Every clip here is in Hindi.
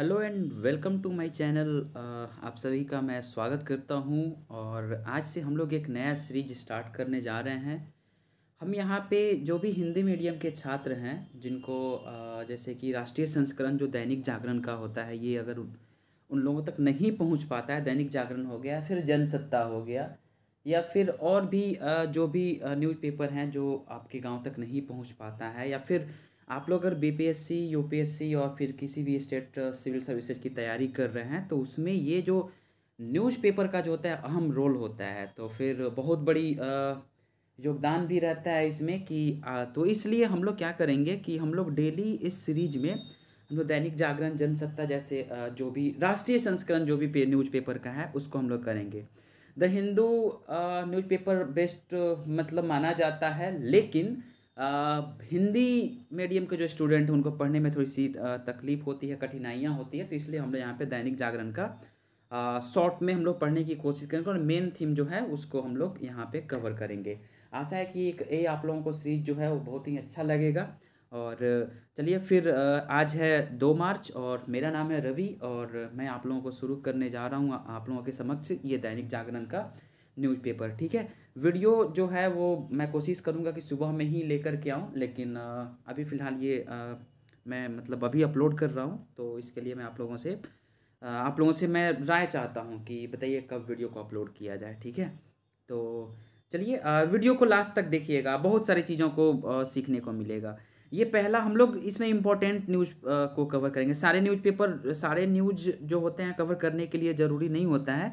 hello and welcome to my channel आप सभी का मैं स्वागत करता हूं और आज से हम लोग एक नया सीरीज स्टार्ट करने जा रहे हैं हम यहां पे जो भी हिंदी मीडियम के छात्र हैं जिनको uh, जैसे कि राष्ट्रीय संस्करण जो दैनिक जागरण का होता है ये अगर उन, लोगों तक नहीं पहुंच पाता है दैनिक जागरण हो गया फिर जनसत्ता हो गया या फिर और भी uh, जो भी न्यूज़पेपर uh, हैं जो आपके गाँव तक नहीं पहुँच पाता है या फिर आप लोग अगर बीपीएससी यूपीएससी और फिर किसी भी स्टेट सिविल सर्विसेज की तैयारी कर रहे हैं तो उसमें ये जो न्यूज़पेपर का जो होता है अहम रोल होता है तो फिर बहुत बड़ी uh, योगदान भी रहता है इसमें कि uh, तो इसलिए हम लोग क्या करेंगे कि हम लोग डेली इस सीरीज में हम लोग दैनिक जागरण जनसत्ता जैसे uh, जो भी राष्ट्रीय संस्करण जो भी न्यूज़ न्यूज़पेपर का है उसको हम लोग करेंगे द हिंदू न्यूज़पेपर बेस्ट मतलब माना जाता है लेकिन हिंदी मीडियम के जो स्टूडेंट हैं उनको पढ़ने में थोड़ी सी तकलीफ होती है कठिनाइयाँ होती है तो इसलिए हम लोग यहाँ पर दैनिक जागरण का शॉर्ट में हम लोग पढ़ने की कोशिश करेंगे और मेन थीम जो है उसको हम लोग यहाँ पे कवर करेंगे आशा है कि एक ये आप लोगों को सीरीज जो है वो बहुत ही अच्छा लगेगा और चलिए फिर आज है दो मार्च और मेरा नाम है रवि और मैं आप लोगों को शुरू करने जा रहा हूँ आप लोगों के समक्ष ये दैनिक जागरण का न्यूज़पेपर ठीक है वीडियो जो है वो मैं कोशिश करूँगा कि सुबह में ही लेकर के आऊँ लेकिन अभी फ़िलहाल ये मैं मतलब अभी अपलोड कर रहा हूँ तो इसके लिए मैं आप लोगों से आप लोगों से मैं राय चाहता हूँ कि बताइए कब वीडियो को अपलोड किया जाए ठीक है तो चलिए वीडियो को लास्ट तक देखिएगा बहुत सारी चीज़ों को सीखने को मिलेगा ये पहला हम लोग इसमें इम्पोर्टेंट न्यूज़ को कवर करेंगे सारे न्यूज़पेपर सारे न्यूज जो होते हैं कवर करने के लिए ज़रूरी नहीं होता है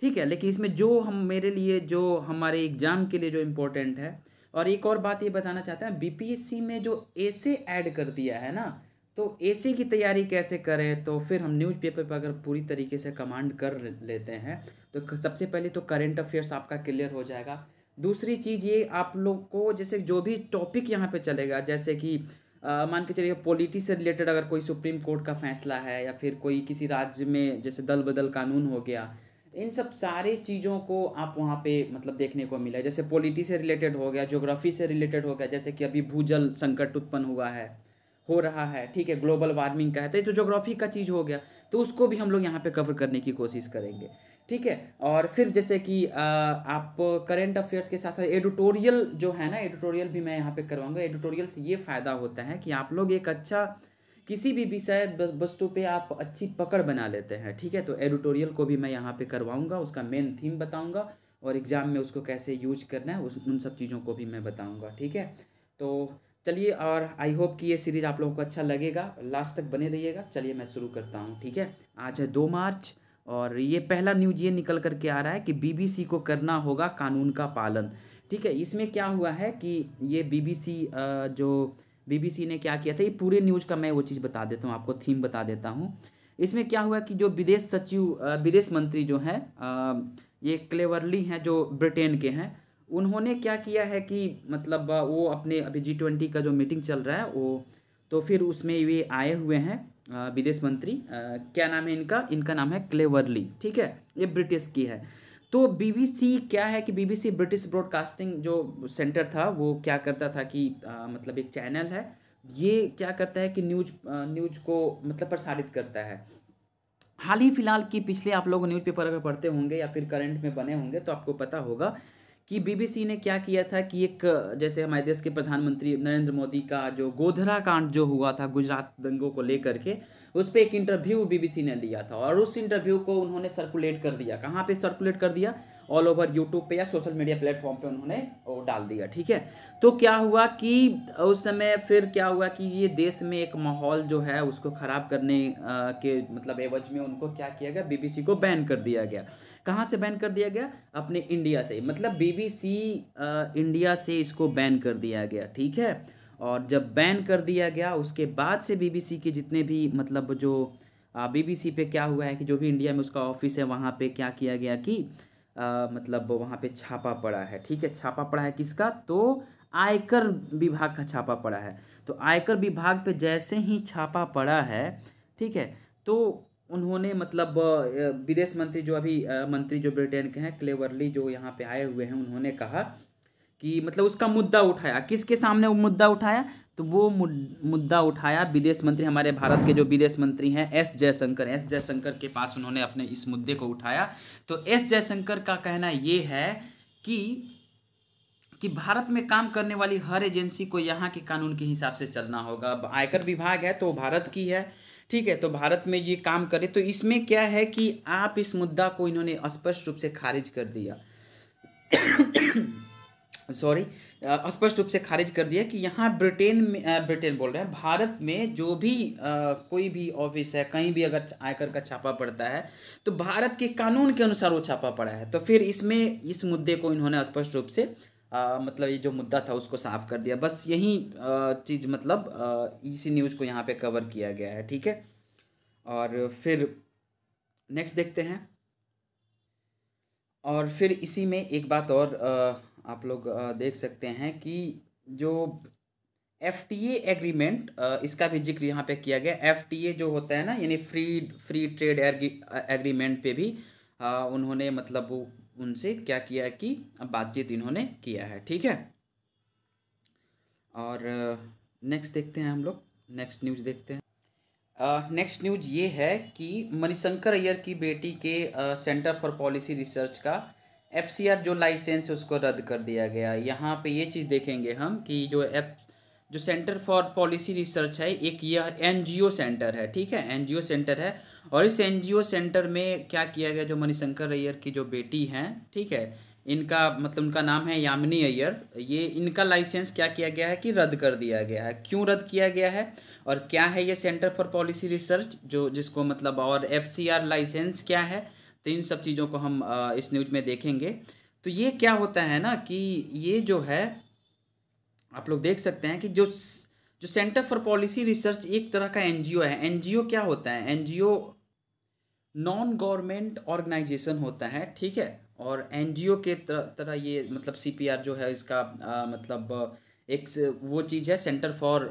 ठीक है लेकिन इसमें जो हम मेरे लिए जो हमारे एग्ज़ाम के लिए जो इम्पोर्टेंट है और एक और बात ये बताना चाहते हैं बीपीएससी में जो ऐसे ऐड कर दिया है ना तो ऐसे की तैयारी कैसे करें तो फिर हम न्यूज़पेपर पर अगर पूरी तरीके से कमांड कर लेते हैं तो सबसे पहले तो करेंट अफेयर्स आपका क्लियर हो जाएगा दूसरी चीज़ ये आप लोग को जैसे जो भी टॉपिक यहाँ पर चलेगा जैसे कि मान के चलिए पॉलिटी से रिलेटेड अगर कोई सुप्रीम कोर्ट का फैसला है या फिर कोई किसी राज्य में जैसे दल बदल कानून हो गया इन सब सारे चीज़ों को आप वहाँ पे मतलब देखने को मिला जैसे पॉलिटी से रिलेटेड हो गया ज्योग्राफी से रिलेटेड हो गया जैसे कि अभी भूजल संकट उत्पन्न हुआ है हो रहा है ठीक है ग्लोबल वार्मिंग का है तो ये तो जोग्राफी का चीज़ हो गया तो उसको भी हम लोग यहाँ पे कवर करने की कोशिश करेंगे ठीक है और फिर जैसे कि आ, आप करेंट अफेयर्स के साथ साथ एडिटोरियल जो है ना एडिटोरियल भी मैं यहाँ पे करवाऊँगा एडिटोरियल से ये फ़ायदा होता है कि आप लोग एक अच्छा किसी भी विषय वस्तु पे आप अच्छी पकड़ बना लेते हैं ठीक है तो एडिटोरियल को भी मैं यहाँ पे करवाऊँगा उसका मेन थीम बताऊँगा और एग्ज़ाम में उसको कैसे यूज करना है उस उन सब चीज़ों को भी मैं बताऊँगा ठीक है तो चलिए और आई होप कि ये सीरीज़ आप लोगों को अच्छा लगेगा लास्ट तक बने रहिएगा चलिए मैं शुरू करता हूँ ठीक है आज है दो मार्च और ये पहला न्यूज ये निकल कर के आ रहा है कि बीबीसी को करना होगा कानून का पालन ठीक है इसमें क्या हुआ है कि ये बीबीसी जो बीबीसी ने क्या किया था ये पूरे न्यूज़ का मैं वो चीज़ बता देता हूँ आपको थीम बता देता हूँ इसमें क्या हुआ कि जो विदेश सचिव विदेश मंत्री जो हैं ये क्लेवरली हैं जो ब्रिटेन के हैं उन्होंने क्या किया है कि मतलब वो अपने अभी जी ट्वेंटी का जो मीटिंग चल रहा है वो तो फिर उसमें ये आए हुए हैं विदेश मंत्री क्या नाम है इनका इनका नाम है क्लेवरली ठीक है ये ब्रिटिश की है तो बीबीसी क्या है कि बीबीसी ब्रिटिश ब्रॉडकास्टिंग जो सेंटर था वो क्या करता था कि आ, मतलब एक चैनल है ये क्या करता है कि न्यूज न्यूज को मतलब प्रसारित करता है हाल ही फिलहाल की पिछले आप लोग न्यूज़पेपर अगर पढ़ते होंगे या फिर करंट में बने होंगे तो आपको पता होगा कि बीबीसी ने क्या किया था कि एक जैसे हमारे देश के प्रधानमंत्री नरेंद्र मोदी का जो गोधरा कांड जो हुआ था गुजरात दंगों को लेकर के उस पर एक इंटरव्यू बीबीसी ने लिया था और उस इंटरव्यू को उन्होंने सर्कुलेट कर दिया कहाँ पे सर्कुलेट कर दिया ऑल ओवर यूट्यूब पे या सोशल मीडिया प्लेटफॉर्म पे उन्होंने वो डाल दिया ठीक है तो क्या हुआ कि उस समय फिर क्या हुआ कि ये देश में एक माहौल जो है उसको ख़राब करने के मतलब एवज में उनको क्या किया गया बीबीसी को बैन कर दिया गया कहाँ से बैन कर दिया गया अपने इंडिया से मतलब बीबीसी इंडिया से इसको बैन कर दिया गया ठीक है और जब बैन कर दिया गया उसके बाद से बीबीसी के जितने भी मतलब जो बीबीसी पे क्या हुआ है कि जो भी इंडिया में उसका ऑफिस है वहाँ पे क्या किया गया कि आ, मतलब वहाँ पे छापा पड़ा है ठीक है छापा पड़ा है किसका तो आयकर विभाग का छापा पड़ा है तो आयकर विभाग पे जैसे ही छापा पड़ा है ठीक है तो उन्होंने मतलब विदेश मंत्री जो अभी मंत्री जो ब्रिटेन के हैं क्लेवरली जो यहाँ पे आए हुए हैं उन्होंने कहा कि मतलब उसका मुद्दा उठाया किसके सामने वो मुद्दा उठाया तो वो मुद्दा उठाया विदेश मंत्री हमारे भारत के जो विदेश मंत्री हैं एस जयशंकर एस जयशंकर के पास उन्होंने अपने इस मुद्दे को उठाया तो एस जयशंकर का कहना ये है कि कि भारत में काम करने वाली हर एजेंसी को यहाँ के कानून के हिसाब से चलना होगा आयकर विभाग है तो भारत की है ठीक है तो भारत में ये काम करे तो इसमें क्या है कि आप इस मुद्दा को इन्होंने स्पष्ट रूप से खारिज कर दिया सॉरी स्पष्ट रूप से खारिज कर दिया कि यहाँ ब्रिटेन में ब्रिटेन बोल रहे हैं भारत में जो भी आ, कोई भी ऑफिस है कहीं भी अगर आयकर का छापा पड़ता है तो भारत के कानून के अनुसार वो छापा पड़ा है तो फिर इसमें इस मुद्दे को इन्होंने स्पष्ट रूप से आ, मतलब ये जो मुद्दा था उसको साफ कर दिया बस यही चीज़ मतलब आ, इसी न्यूज़ को यहाँ पर कवर किया गया है ठीक है और फिर नेक्स्ट देखते हैं और फिर इसी में एक बात और आ, आप लोग देख सकते हैं कि जो एफ टी एग्रीमेंट इसका भी जिक्र यहाँ पे किया गया एफ टी ए जो होता है ना यानी फ्री फ्री ट्रेड एग्रीमेंट पे भी आ, उन्होंने मतलब उनसे क्या किया कि बातचीत इन्होंने किया है ठीक है और नेक्स्ट देखते हैं हम लोग नेक्स्ट न्यूज देखते हैं नेक्स्ट न्यूज ये है कि मणिशंकर अय्यर की बेटी के सेंटर फॉर पॉलिसी रिसर्च का एफ जो लाइसेंस उसको रद्द कर दिया गया यहाँ पे ये चीज़ देखेंगे हम कि जो एफ जो सेंटर फॉर पॉलिसी रिसर्च है एक यह एनजीओ सेंटर है ठीक है एनजीओ सेंटर है और इस एनजीओ सेंटर में क्या किया गया जो मणिशंकर अय्यर की जो बेटी हैं ठीक है इनका मतलब उनका नाम है यामिनी अय्यर ये इनका लाइसेंस क्या किया गया है कि रद्द कर दिया गया है क्यों रद्द किया गया है और क्या है ये सेंटर फॉर पॉलिसी रिसर्च जो जिसको मतलब और एफ लाइसेंस क्या है तो इन सब चीज़ों को हम इस न्यूज में देखेंगे तो ये क्या होता है ना कि ये जो है आप लोग देख सकते हैं कि जो जो सेंटर फॉर पॉलिसी रिसर्च एक तरह का एनजीओ है एनजीओ क्या होता है एनजीओ नॉन गवर्नमेंट ऑर्गेनाइजेशन होता है ठीक है और एनजीओ के तरह, तरह ये मतलब सीपीआर जो है इसका आ, मतलब एक वो चीज़ है सेंटर फॉर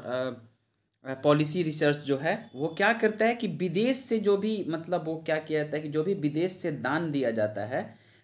पॉलिसी रिसर्च जो है वो क्या करता है कि विदेश से जो भी मतलब वो क्या किया जाता है कि जो भी विदेश से दान दिया जाता है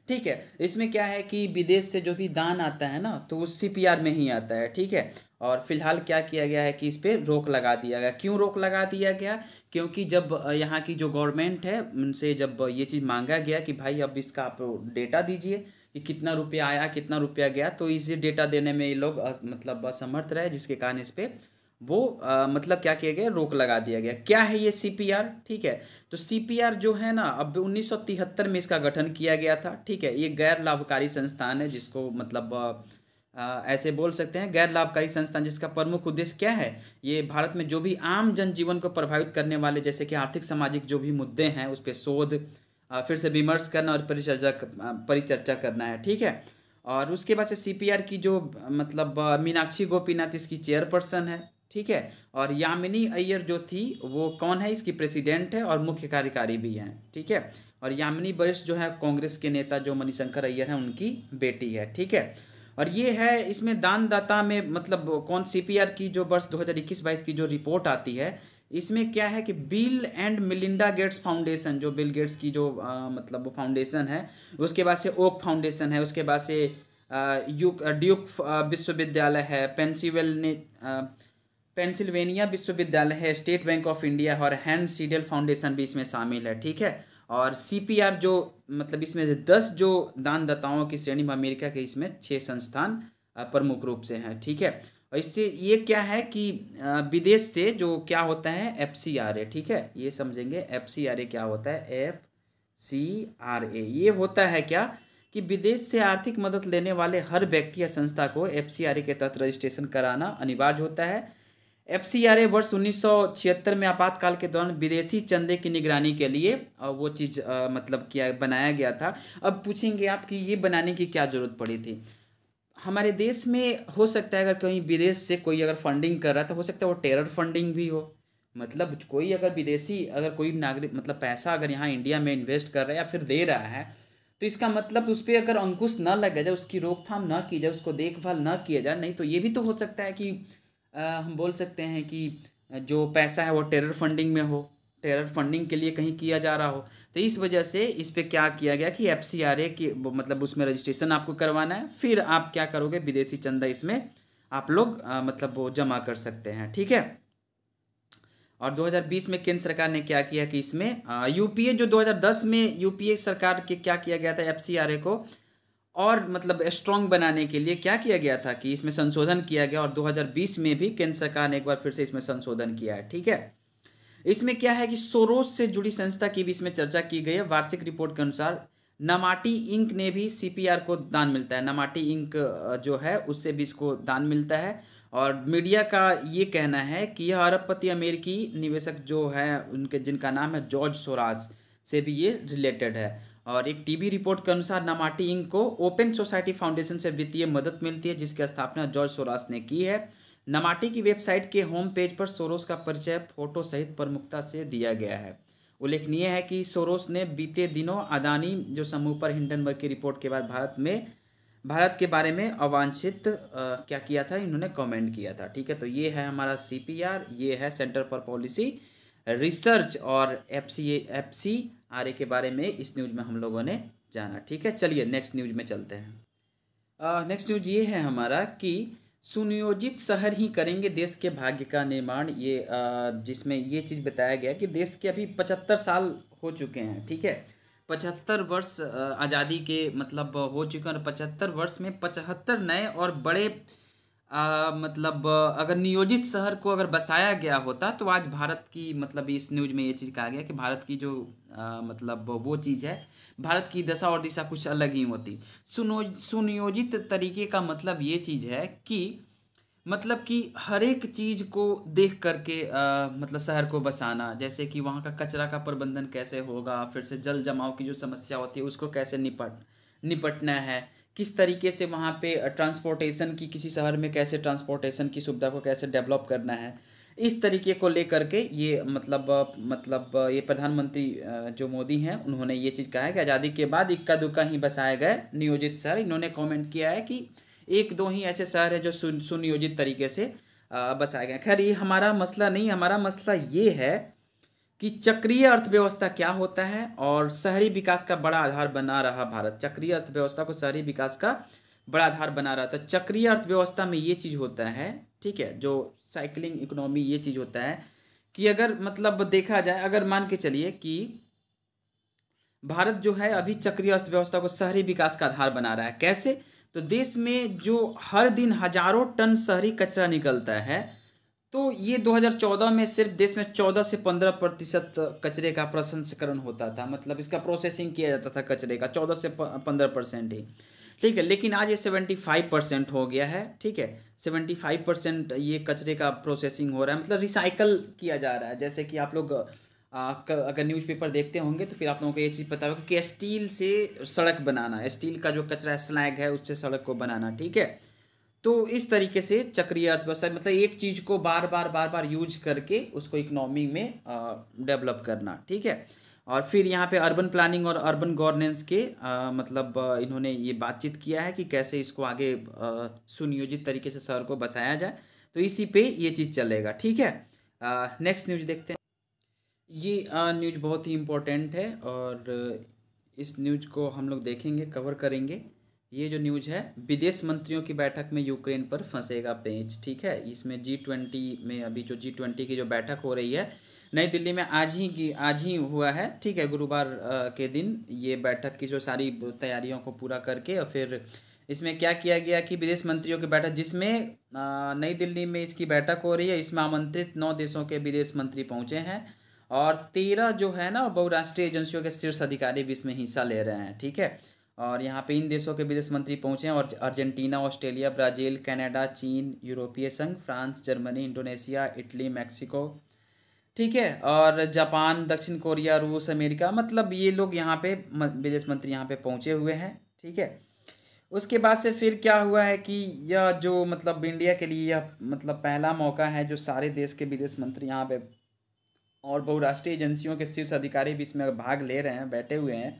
ठीक है इसमें क्या है कि विदेश से जो भी दान आता है ना तो वो सी में ही आता है ठीक है और फिलहाल क्या किया गया है कि इस पर रोक लगा दिया गया क्यों रोक लगा दिया गया क्योंकि जब यहाँ की जो गवर्नमेंट है उनसे जब ये चीज़ मांगा गया कि भाई अब इसका आप डेटा दीजिए कि कितना रुपया आया कितना रुपया गया तो इसे डेटा देने में ये लोग मतलब असमर्थ रहे जिसके कारण इस पर वो आ, मतलब क्या किया गया रोक लगा दिया गया क्या है ये सीपीआर ठीक है तो सीपीआर जो है ना अब 1973 में इसका गठन किया गया था ठीक है ये गैर लाभकारी संस्थान है जिसको मतलब आ, ऐसे बोल सकते हैं गैर लाभकारी संस्थान जिसका प्रमुख उद्देश्य क्या है ये भारत में जो भी आम जनजीवन को प्रभावित करने वाले जैसे कि आर्थिक सामाजिक जो भी मुद्दे हैं उस पर शोध फिर से विमर्श करना और परिचर्चा परिचर्चा करना है ठीक है और उसके बाद से सी की जो मतलब मीनाक्षी गोपीनाथ इसकी चेयरपर्सन है ठीक है और यामिनी अय्यर जो थी वो कौन है इसकी प्रेसिडेंट है और मुख्य कार्यकारी भी हैं ठीक है और यामिनी वरिष्ठ जो है कांग्रेस के नेता जो मणिशंकर अय्यर हैं उनकी बेटी है ठीक है और ये है इसमें दानदाता में मतलब कौन सीपीआर की जो वर्ष 2021 बाईस की जो रिपोर्ट आती है इसमें क्या है कि Bill and Melinda Gates foundation जो बिल गेट्स की जो आ, मतलब वो फाउंडेशन है उसके बाद से ओक फाउंडेशन है उसके बाद से यूक ड्यूक विश्वविद्यालय है पेंसिवेल ने पेंसिल्वेनिया विश्वविद्यालय है स्टेट बैंक ऑफ इंडिया और हैंड सीडल फाउंडेशन भी इसमें शामिल है ठीक है और सीपीआर जो मतलब इसमें से दस जो दानदाताओं की श्रेणी में अमेरिका के इसमें छः संस्थान प्रमुख रूप से हैं ठीक है और इससे ये क्या है कि विदेश से जो क्या होता है एफ सी आर ए ठीक है ये समझेंगे एफ सी आर ए क्या होता है एफ सी आर ए ये होता है क्या कि विदेश से आर्थिक मदद लेने वाले हर व्यक्ति या संस्था को एफ सी आर ए के तहत रजिस्ट्रेशन कराना अनिवार्य होता है एफ सी आर ए वर्ष उन्नीस में आपातकाल के दौरान विदेशी चंदे की निगरानी के लिए वो चीज़ मतलब किया बनाया गया था अब पूछेंगे आप कि ये बनाने की क्या ज़रूरत पड़ी थी हमारे देश में हो सकता है अगर कहीं विदेश से कोई अगर फंडिंग कर रहा था तो हो सकता है वो टेरर फंडिंग भी हो मतलब कोई अगर विदेशी अगर कोई नागरिक मतलब पैसा अगर यहाँ इंडिया में इन्वेस्ट कर रहा है या फिर दे रहा है तो इसका मतलब उस पर अगर अंकुश न लगा जाए उसकी रोकथाम न की जाए उसको देखभाल न किया जाए नहीं तो ये भी तो हो सकता है कि हम बोल सकते हैं कि जो पैसा है वो टेरर फंडिंग में हो टेरर फंडिंग के लिए कहीं किया जा रहा हो तो इस वजह से इस पर क्या किया गया कि एफ सी आर ए की मतलब उसमें रजिस्ट्रेशन आपको करवाना है फिर आप क्या करोगे विदेशी चंदा इसमें आप लोग आ, मतलब वो जमा कर सकते हैं ठीक है और 2020 में केंद्र सरकार ने क्या किया कि इसमें यूपीए जो 2010 में यूपीए सरकार के क्या किया गया था एफ सी आर ए को और मतलब स्ट्रॉन्ग बनाने के लिए क्या किया गया था कि इसमें संशोधन किया गया और 2020 में भी केंद्र सरकार ने एक बार फिर से इसमें संशोधन किया है ठीक है इसमें क्या है कि सोरोज से जुड़ी संस्था की भी इसमें चर्चा की गई है वार्षिक रिपोर्ट के अनुसार नमाटी इंक ने भी सी को दान मिलता है नमाटी इंक जो है उससे भी इसको दान मिलता है और मीडिया का ये कहना है कि यह अरबपति अमेरिकी निवेशक जो है उनके जिनका नाम है जॉर्ज सोरास से भी ये रिलेटेड है और एक टीबी रिपोर्ट के अनुसार नमाटी इंक को ओपन सोसाइटी फाउंडेशन से वित्तीय मदद मिलती है जिसकी स्थापना जॉर्ज सोरास ने की है नमाटी की वेबसाइट के होम पेज पर सोरोस का परिचय फोटो सहित प्रमुखता से दिया गया है उल्लेखनीय है कि सोरोस ने बीते दिनों अदानी जो समूह पर हिंडनबर्ग की रिपोर्ट के बाद भारत में भारत के बारे में अवांछित क्या किया था इन्होंने कमेंट किया था ठीक है तो ये है हमारा सीपीआर ये है सेंटर फॉर पॉलिसी रिसर्च और F C F C R A के बारे में इस न्यूज़ में हम लोगों ने जाना ठीक है चलिए नेक्स्ट न्यूज़ में चलते हैं नेक्स्ट न्यूज़ ये है हमारा कि सुनियोजित शहर ही करेंगे देश के भाग्य का निर्माण ये जिसमें ये चीज़ बताया गया कि देश के अभी पचहत्तर साल हो चुके हैं ठीक है पचहत्तर वर्ष आज़ादी के मतलब हो चुके हैं और पचहत्तर वर्ष में पचहत्तर नए और बड़े आ, मतलब अगर नियोजित शहर को अगर बसाया गया होता तो आज भारत की मतलब इस न्यूज में ये चीज़ कहा गया कि भारत की जो आ, मतलब वो चीज़ है भारत की दशा और दिशा कुछ अलग ही होती सुनो सुनियोजित तरीके का मतलब ये चीज़ है कि मतलब कि हर एक चीज़ को देख करके आ, मतलब शहर को बसाना जैसे कि वहाँ का कचरा का प्रबंधन कैसे होगा फिर से जल जमाव की जो समस्या होती है उसको कैसे निपट निपटना है किस तरीके से वहाँ पे ट्रांसपोर्टेशन की किसी शहर में कैसे ट्रांसपोर्टेशन की सुविधा को कैसे डेवलप करना है इस तरीके को लेकर के ये मतलब मतलब ये प्रधानमंत्री जो मोदी हैं उन्होंने ये चीज़ कहा है कि आज़ादी के बाद इक्का दुक्का ही बसाए गए नियोजित शहर इन्होंने कमेंट किया है कि एक दो ही ऐसे शहर है जो सुनियोजित तरीके से बसाए गए खैर ये हमारा मसला नहीं हमारा मसला ये है कि चक्रीय अर्थव्यवस्था क्या होता है और शहरी विकास का बड़ा आधार बना रहा भारत चक्रीय अर्थव्यवस्था को शहरी विकास का बड़ा आधार बना रहा था तो चक्रीय अर्थव्यवस्था में ये चीज़ होता है ठीक है जो साइकिलिंग इकोनॉमी ये चीज़ होता है कि अगर मतलब देखा जाए अगर मान के चलिए कि भारत जो है अभी चक्रीय अर्थव्यवस्था को शहरी विकास का आधार बना रहा है कैसे तो देश में जो हर दिन हजारों टन शहरी कचरा निकलता है तो ये 2014 में सिर्फ देश में 14 से 15 प्रतिशत कचरे का प्रसंस्करण होता था मतलब इसका प्रोसेसिंग किया जाता था कचरे का 14 से 15 परसेंट ही ठीक है लेकिन आज ये 75 परसेंट हो गया है ठीक है 75 परसेंट ये कचरे का प्रोसेसिंग हो रहा है मतलब रिसाइकल किया जा रहा है जैसे कि आप लोग अगर न्यूज़पेपर देखते होंगे तो फिर आप लोगों को ये चीज़ पता होगा कि स्टील से सड़क बनाना स्टील का जो कचरा स्लैग है उससे सड़क को बनाना ठीक है तो इस तरीके से चक्रीय अर्थव्यवस्था मतलब एक चीज़ को बार बार बार बार यूज करके उसको इकोनॉमी में डेवलप करना ठीक है और फिर यहाँ पे अर्बन प्लानिंग और अर्बन गवर्नेंस के आ, मतलब इन्होंने ये बातचीत किया है कि कैसे इसको आगे सुनियोजित तरीके से शहर को बसाया जाए तो इसी पे ये चीज़ चलेगा ठीक है नेक्स्ट न्यूज देखते हैं ये न्यूज बहुत ही इम्पोर्टेंट है और इस न्यूज को हम लोग देखेंगे कवर करेंगे ये जो न्यूज है विदेश मंत्रियों की बैठक में यूक्रेन पर फंसेगा पेंच ठीक है इसमें जी ट्वेंटी में अभी जो जी ट्वेंटी की जो बैठक हो रही है नई दिल्ली में आज ही की आज ही हुआ है ठीक है गुरुवार के दिन ये बैठक की जो सारी तैयारियों को पूरा करके और फिर इसमें क्या किया गया कि विदेश मंत्रियों की बैठक जिसमें नई दिल्ली में इसकी बैठक हो रही है इसमें आमंत्रित नौ देशों के विदेश मंत्री पहुँचे हैं और तेरह जो है ना बहुराष्ट्रीय एजेंसियों के शीर्ष अधिकारी भी इसमें हिस्सा ले रहे हैं ठीक है और यहाँ पे इन देशों के विदेश मंत्री पहुँचे हैं और अर्जेंटीना ऑस्ट्रेलिया ब्राज़ील कनाडा चीन यूरोपीय संघ France Germany Indonesia Italy Mexico ठीक है और जापान दक्षिण कोरिया रूस अमेरिका मतलब ये लोग यहाँ पे विदेश मंत्री यहाँ पे पहुँचे हुए हैं ठीक है उसके बाद से फिर क्या हुआ है कि यह जो मतलब इंडिया के लिए यह मतलब पहला मौका है जो सारे देश के विदेश मंत्री यहाँ पे और बहुराष्ट्रीय एजेंसियों के शीर्ष अधिकारी भी इसमें भाग ले रहे हैं बैठे हुए हैं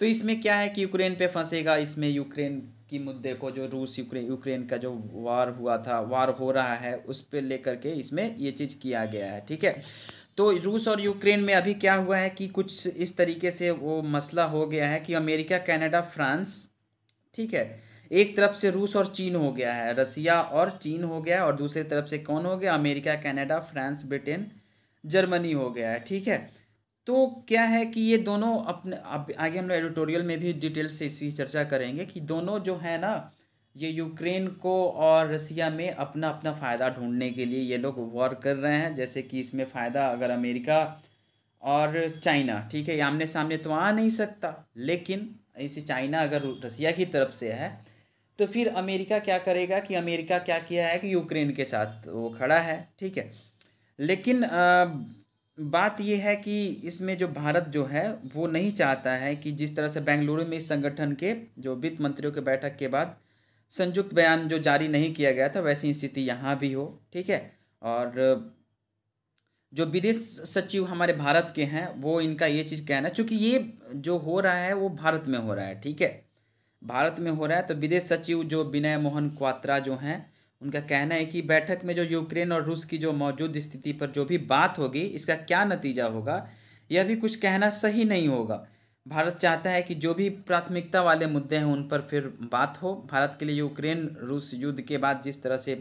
तो इसमें क्या है कि यूक्रेन पे फंसेगा इसमें यूक्रेन की मुद्दे को जो रूस यूक्रेन यूक्रेन का जो वार हुआ था वार हो रहा है उस पर लेकर के इसमें ये चीज़ किया गया है ठीक है तो रूस और यूक्रेन में अभी क्या हुआ है कि कुछ इस तरीके से वो मसला हो गया है कि अमेरिका कैनेडा फ्रांस ठीक है एक तरफ से रूस और चीन हो गया है रसिया और चीन हो गया है और दूसरी तरफ से कौन हो गया America Canada France Britain Germany हो गया है ठीक है तो क्या है कि ये दोनों अपने अब आगे हम लोग एडिटोरियल में भी डिटेल से इसी चर्चा करेंगे कि दोनों जो है ना ये यूक्रेन को और रसिया में अपना अपना फ़ायदा ढूंढने के लिए ये लोग वॉर कर रहे हैं जैसे कि इसमें फ़ायदा अगर अमेरिका और चाइना ठीक है आमने सामने तो आ नहीं सकता लेकिन इसे चाइना अगर रसिया की तरफ से है तो फिर अमेरिका क्या करेगा कि अमेरिका क्या किया है कि यूक्रेन के साथ वो खड़ा है ठीक है लेकिन आ, बात यह है कि इसमें जो भारत जो है वो नहीं चाहता है कि जिस तरह से बेंगलुरु में इस संगठन के जो वित्त मंत्रियों के बैठक के बाद संयुक्त बयान जो जारी नहीं किया गया था वैसी स्थिति यहाँ भी हो ठीक है और जो विदेश सचिव हमारे भारत के हैं वो इनका ये चीज़ कहना चूँकि ये जो हो रहा है वो भारत में हो रहा है ठीक है भारत में हो रहा है तो विदेश सचिव जो विनय मोहन क्वात्रा जो हैं उनका कहना है कि बैठक में जो यूक्रेन और रूस की जो मौजूद स्थिति पर जो भी बात होगी इसका क्या नतीजा होगा यह भी कुछ कहना सही नहीं होगा भारत चाहता है कि जो भी प्राथमिकता वाले मुद्दे हैं उन पर फिर बात हो भारत के लिए यूक्रेन रूस युद्ध के बाद जिस तरह से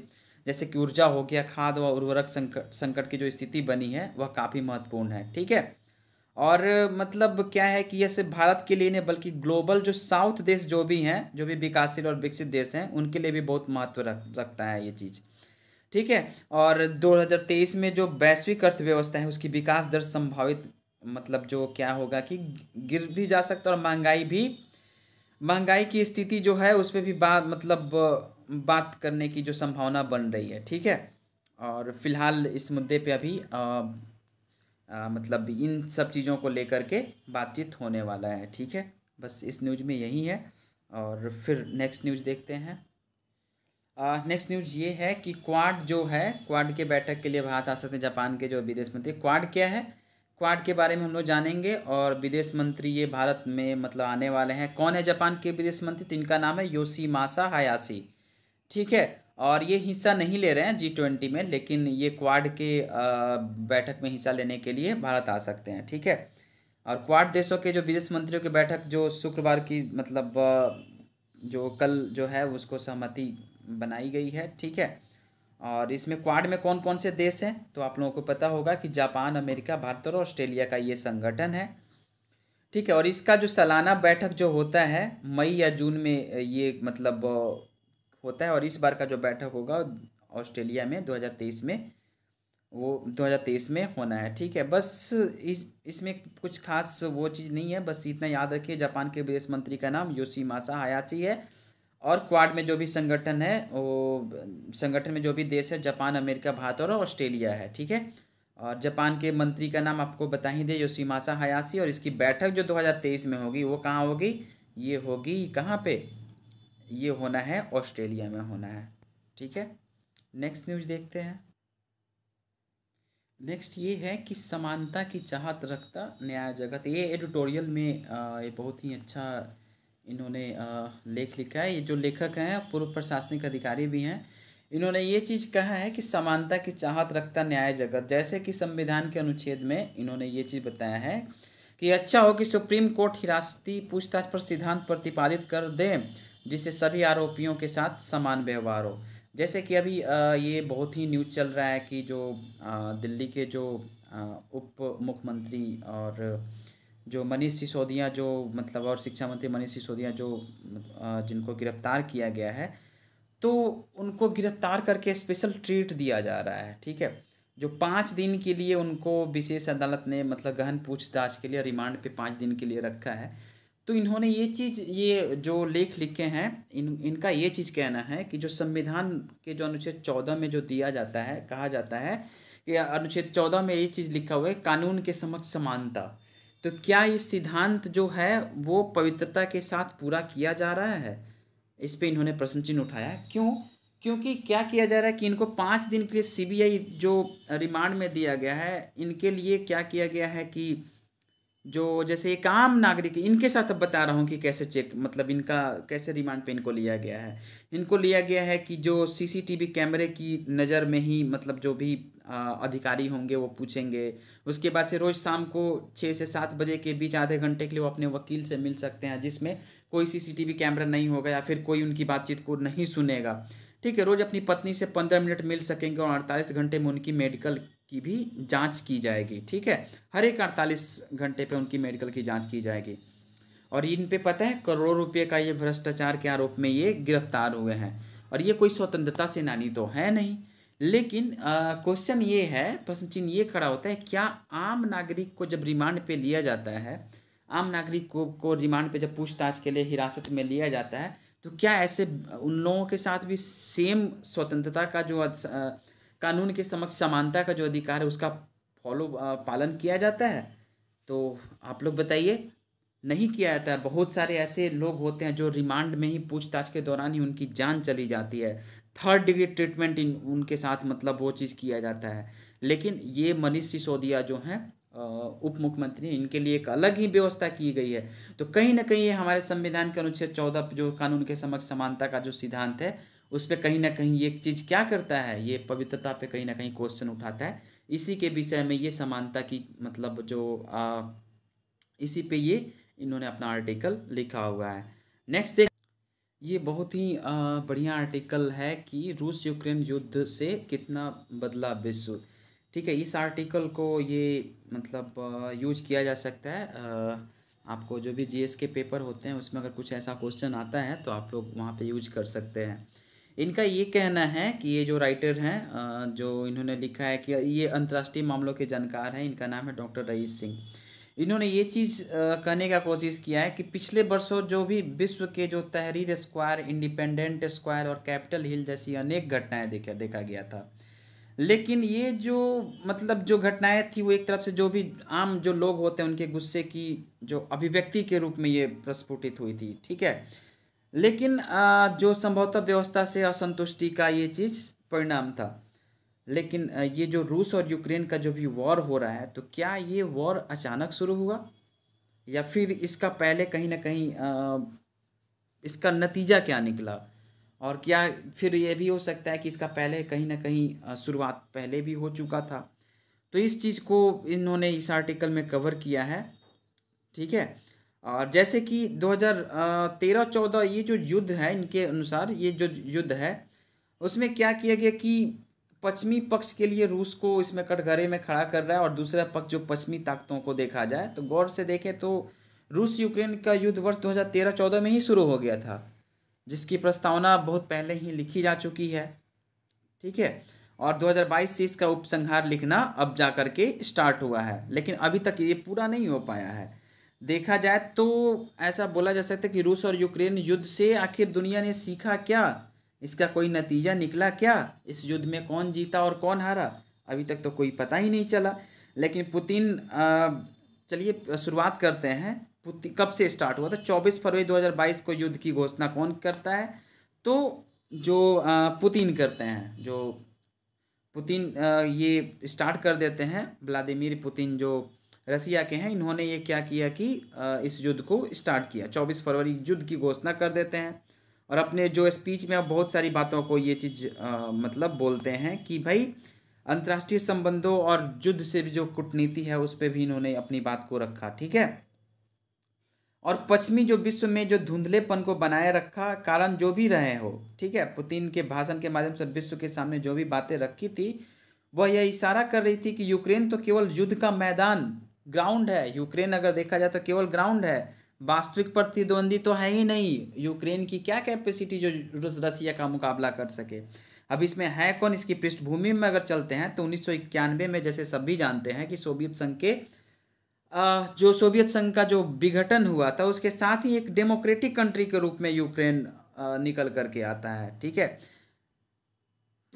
जैसे कि ऊर्जा हो गया खाद व उर्वरक संकट संकट की जो स्थिति बनी है वह काफ़ी महत्वपूर्ण है ठीक है और मतलब क्या है कि यह सिर्फ भारत के लिए नहीं बल्कि ग्लोबल जो साउथ देश जो भी हैं जो भी विकासशील और विकसित देश हैं उनके लिए भी बहुत महत्व रख रखता है ये चीज़ ठीक है और 2023 में जो वैश्विक अर्थव्यवस्था है उसकी विकास दर संभावित मतलब जो क्या होगा कि गिर भी जा सकता है और महंगाई भी महंगाई की स्थिति जो है उस पर भी बात मतलब बात करने की जो संभावना बन रही है ठीक है और फिलहाल इस मुद्दे पे अभी आ, आ, मतलब इन सब चीज़ों को लेकर के बातचीत होने वाला है ठीक है बस इस न्यूज़ में यही है और फिर नेक्स्ट न्यूज़ देखते हैं नेक्स्ट न्यूज़ ये है कि क्वाड जो है क्वाड के बैठक के लिए भारत आ सकते हैं जापान के जो विदेश मंत्री क्वाड क्या है क्वाड के बारे में हम लोग जानेंगे और विदेश मंत्री ये भारत में मतलब आने वाले हैं कौन है जापान के विदेश मंत्री तो इनका नाम है योशी मासा हयासी ठीक है और ये हिस्सा नहीं ले रहे हैं जी ट्वेंटी में लेकिन ये क्वाड के बैठक में हिस्सा लेने के लिए भारत आ सकते हैं ठीक है और क्वाड देशों के जो विदेश मंत्रियों की बैठक जो शुक्रवार की मतलब जो कल जो है उसको सहमति बनाई गई है ठीक है और इसमें क्वाड में कौन कौन से देश हैं तो आप लोगों को पता होगा कि जापान अमेरिका भारत और ऑस्ट्रेलिया का ये संगठन है ठीक है और इसका जो सालाना बैठक जो होता है मई या जून में ये मतलब होता है और इस बार का जो बैठक होगा ऑस्ट्रेलिया में 2023 में वो 2023 में होना है ठीक है बस इस इसमें कुछ खास वो चीज़ नहीं है बस इतना याद रखिए जापान के विदेश मंत्री का नाम योशी मासा हयासी है और क्वाड में जो भी संगठन है वो संगठन में जो भी देश है जापान अमेरिका भारत और ऑस्ट्रेलिया है ठीक है और जापान के मंत्री का नाम आपको बता ही दे मासा हयासी और इसकी बैठक जो दो में होगी वो कहाँ होगी ये होगी कहाँ पर ये होना है ऑस्ट्रेलिया में होना है ठीक है नेक्स्ट न्यूज देखते हैं नेक्स्ट ये है कि समानता की चाहत रखता न्याय जगत ये एडिटोरियल में आ, ये बहुत ही अच्छा इन्होंने आ, लेख लिखा है ये जो लेखक हैं पूर्व प्रशासनिक अधिकारी भी हैं इन्होंने ये चीज़ कहा है कि समानता की चाहत रखता न्याय जगत जैसे कि संविधान के अनुच्छेद में इन्होंने ये चीज़ बताया है कि अच्छा हो कि सुप्रीम कोर्ट हिरासती पूछताछ पर सिद्धांत प्रतिपादित कर दे जिससे सभी आरोपियों के साथ समान व्यवहार हो जैसे कि अभी ये बहुत ही न्यूज चल रहा है कि जो दिल्ली के जो उप मुख्यमंत्री और जो मनीष सिसोदिया जो मतलब और शिक्षा मंत्री मनीष सिसोदिया जो जिनको गिरफ्तार किया गया है तो उनको गिरफ्तार करके स्पेशल ट्रीट दिया जा रहा है ठीक है जो पाँच दिन के लिए उनको विशेष अदालत ने मतलब गहन पूछताछ के लिए रिमांड पे पाँच दिन के लिए रखा है तो इन्होंने ये चीज़ ये जो लेख लिखे हैं इन इनका ये चीज़ कहना है कि जो संविधान के जो अनुच्छेद चौदह में जो दिया जाता है कहा जाता है कि अनुच्छेद चौदह में ये चीज़ लिखा हुआ है कानून के समक्ष समानता तो क्या ये सिद्धांत जो है वो पवित्रता के साथ पूरा किया जा रहा है इस पर इन्होंने प्रश्न चिन्ह उठाया क्यों क्योंकि क्या किया जा रहा है कि इनको पाँच दिन के लिए सीबीआई जो रिमांड में दिया गया है इनके लिए क्या किया गया है कि जो जैसे एक आम नागरिक इनके साथ अब बता रहा हूँ कि कैसे चेक मतलब इनका कैसे रिमांड पे इनको लिया गया है इनको लिया गया है कि जो सीसीटीवी कैमरे की नज़र में ही मतलब जो भी अधिकारी होंगे वो पूछेंगे उसके बाद से रोज़ शाम को छः से सात बजे के बीच आधे घंटे के लिए वो अपने वकील से मिल सकते हैं जिसमें कोई सीसीटीवी कैमरा नहीं होगा या फिर कोई उनकी बातचीत को नहीं सुनेगा ठीक है रोज़ अपनी पत्नी से पंद्रह मिनट मिल सकेंगे और अड़तालीस घंटे में उनकी मेडिकल की भी जांच की जाएगी ठीक है हर एक अड़तालीस घंटे पे उनकी मेडिकल की जांच की जाएगी और इन पे पता है करोड़ों रुपये का ये भ्रष्टाचार के आरोप में ये गिरफ्तार हुए हैं और ये कोई स्वतंत्रता सेनानी तो है नहीं लेकिन क्वेश्चन ये है प्रश्न चिन्ह ये खड़ा होता है क्या आम नागरिक को जब रिमांड पे लिया जाता है आम नागरिक को को रिमांड पे जब पूछताछ के लिए हिरासत में लिया जाता है तो क्या ऐसे उन लोगों के साथ भी सेम स्वतंत्रता का जो कानून के समक्ष समानता का जो अधिकार है उसका फॉलो पालन किया जाता है तो आप लोग बताइए नहीं किया जाता है बहुत सारे ऐसे लोग होते हैं जो रिमांड में ही पूछताछ के दौरान ही उनकी जान चली जाती है थर्ड डिग्री ट्रीटमेंट इन उनके साथ मतलब वो चीज़ किया जाता है लेकिन ये मनीष सिसोदिया जो हैं उप मुख्यमंत्री इनके लिए एक अलग ही व्यवस्था की गई है तो कहीं ना कहीं ये हमारे संविधान के अनुच्छेद चौदह जो कानून के समक्ष समानता का जो सिद्धांत है उस पर कहीं ना कहीं ये चीज़ क्या करता है ये पवित्रता पे कहीं ना कहीं क्वेश्चन उठाता है इसी के विषय में ये समानता की मतलब जो आ, इसी पे ये इन्होंने अपना आर्टिकल लिखा हुआ है नेक्स्ट देख ये बहुत ही बढ़िया आर्टिकल है कि रूस यूक्रेन युद्ध से कितना बदला विश्व ठीक है इस आर्टिकल को ये मतलब यूज किया जा सकता है आपको जो भी जीएस के पेपर होते हैं उसमें अगर कुछ ऐसा क्वेश्चन आता है तो आप लोग वहाँ पे यूज कर सकते हैं इनका ये कहना है कि ये जो राइटर हैं जो इन्होंने लिखा है कि ये अंतर्राष्ट्रीय मामलों के जानकार हैं इनका नाम है डॉक्टर रईस सिंह इन्होंने ये चीज़ करने का कोशिश किया है कि पिछले वर्षों जो भी विश्व के जो तहरीर स्क्वायर इंडिपेंडेंट स्क्वायर और कैपिटल हिल जैसी अनेक घटनाएं देखा देखा गया था लेकिन ये जो मतलब जो घटनाएं थी वो एक तरफ से जो भी आम जो लोग होते हैं उनके गुस्से की जो अभिव्यक्ति के रूप में ये प्रस्फुटित हुई थी ठीक है लेकिन जो संभवतः व्यवस्था से असंतुष्टि का ये चीज़ परिणाम था लेकिन ये जो रूस और यूक्रेन का जो भी वॉर हो रहा है तो क्या ये वॉर अचानक शुरू हुआ या फिर इसका पहले कहीं ना कहीं इसका नतीजा क्या निकला और क्या फिर ये भी हो सकता है कि इसका पहले कहीं ना कहीं शुरुआत पहले भी हो चुका था तो इस चीज़ को इन्होंने इस आर्टिकल में कवर किया है ठीक है और जैसे कि 2013-14 ये जो युद्ध है इनके अनुसार ये जो युद्ध है उसमें क्या किया गया कि पश्चिमी पक्ष के लिए रूस को इसमें कटघरे में खड़ा कर रहा है और दूसरा पक्ष जो पश्चिमी ताकतों को देखा जाए तो गौर से देखें तो रूस यूक्रेन का युद्ध वर्ष 2013-14 में ही शुरू हो गया था जिसकी प्रस्तावना बहुत पहले ही लिखी जा चुकी है ठीक है और 2022 से इसका उपसंहार लिखना अब जा कर के स्टार्ट हुआ है लेकिन अभी तक ये पूरा नहीं हो पाया है देखा जाए तो ऐसा बोला जा सकता है कि रूस और यूक्रेन युद्ध से आखिर दुनिया ने सीखा क्या इसका कोई नतीजा निकला क्या इस युद्ध में कौन जीता और कौन हारा अभी तक तो कोई पता ही नहीं चला लेकिन पुतिन चलिए शुरुआत करते हैं पुतिन कब से स्टार्ट हुआ था चौबीस फरवरी 2022 को युद्ध की घोषणा कौन करता है तो जो पुतिन करते हैं जो पुतिन ये स्टार्ट कर देते हैं व्लादिमिर पुतिन जो रसिया के हैं इन्होंने ये क्या किया कि इस युद्ध को स्टार्ट किया चौबीस फरवरी युद्ध की घोषणा कर देते हैं और अपने जो स्पीच में अब बहुत सारी बातों को ये चीज़ मतलब बोलते हैं कि भाई अंतर्राष्ट्रीय संबंधों और युद्ध से भी जो कूटनीति है उस पर भी इन्होंने अपनी बात को रखा ठीक है और पश्चिमी जो विश्व में जो धुंधलेपन को बनाए रखा कारण जो भी रहे हो ठीक है पुतिन के भाषण के माध्यम से विश्व के सामने जो भी बातें रखी थी वह यह इशारा कर रही थी कि यूक्रेन तो केवल युद्ध का मैदान ग्राउंड है यूक्रेन अगर देखा जाए तो केवल ग्राउंड है वास्तविक प्रतिद्वंदी तो है ही नहीं यूक्रेन की क्या कैपेसिटी जो रसिया का मुकाबला कर सके अब इसमें है कौन इसकी पृष्ठभूमि में अगर चलते हैं तो उन्नीस में जैसे सभी जानते हैं कि सोवियत संघ के जो सोवियत संघ का जो विघटन हुआ था उसके साथ ही एक डेमोक्रेटिक कंट्री के रूप में यूक्रेन निकल करके आता है ठीक है